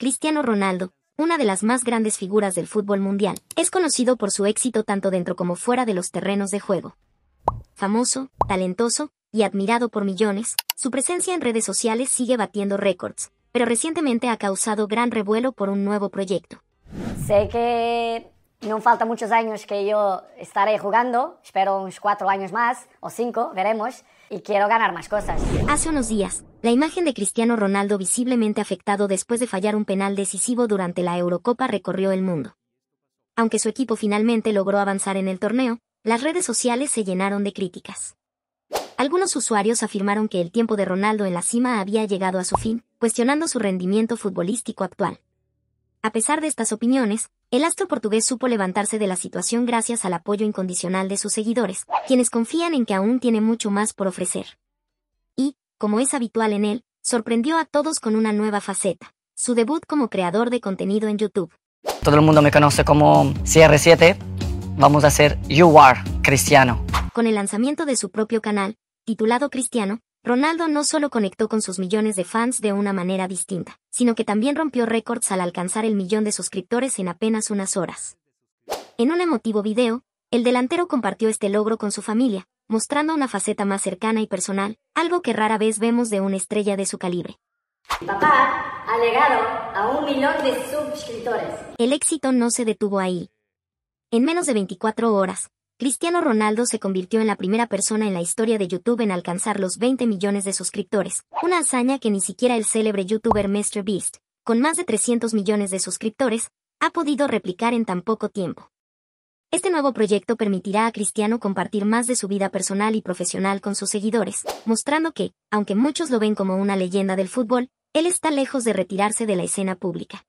Cristiano Ronaldo, una de las más grandes figuras del fútbol mundial, es conocido por su éxito tanto dentro como fuera de los terrenos de juego. Famoso, talentoso y admirado por millones, su presencia en redes sociales sigue batiendo récords, pero recientemente ha causado gran revuelo por un nuevo proyecto. Sé que no falta muchos años que yo estaré jugando, espero unos cuatro años más o cinco, veremos, y quiero ganar más cosas. Hace unos días, la imagen de Cristiano Ronaldo visiblemente afectado después de fallar un penal decisivo durante la Eurocopa recorrió el mundo. Aunque su equipo finalmente logró avanzar en el torneo, las redes sociales se llenaron de críticas. Algunos usuarios afirmaron que el tiempo de Ronaldo en la cima había llegado a su fin, cuestionando su rendimiento futbolístico actual. A pesar de estas opiniones, el astro portugués supo levantarse de la situación gracias al apoyo incondicional de sus seguidores, quienes confían en que aún tiene mucho más por ofrecer. Y, como es habitual en él, sorprendió a todos con una nueva faceta, su debut como creador de contenido en YouTube. Todo el mundo me conoce como CR7, vamos a hacer You Are Cristiano. Con el lanzamiento de su propio canal, titulado Cristiano, Ronaldo no solo conectó con sus millones de fans de una manera distinta, sino que también rompió récords al alcanzar el millón de suscriptores en apenas unas horas. En un emotivo video, el delantero compartió este logro con su familia, mostrando una faceta más cercana y personal, algo que rara vez vemos de una estrella de su calibre. Papá ha llegado a un millón de suscriptores. El éxito no se detuvo ahí. En menos de 24 horas, Cristiano Ronaldo se convirtió en la primera persona en la historia de YouTube en alcanzar los 20 millones de suscriptores, una hazaña que ni siquiera el célebre youtuber MrBeast, con más de 300 millones de suscriptores, ha podido replicar en tan poco tiempo. Este nuevo proyecto permitirá a Cristiano compartir más de su vida personal y profesional con sus seguidores, mostrando que, aunque muchos lo ven como una leyenda del fútbol, él está lejos de retirarse de la escena pública.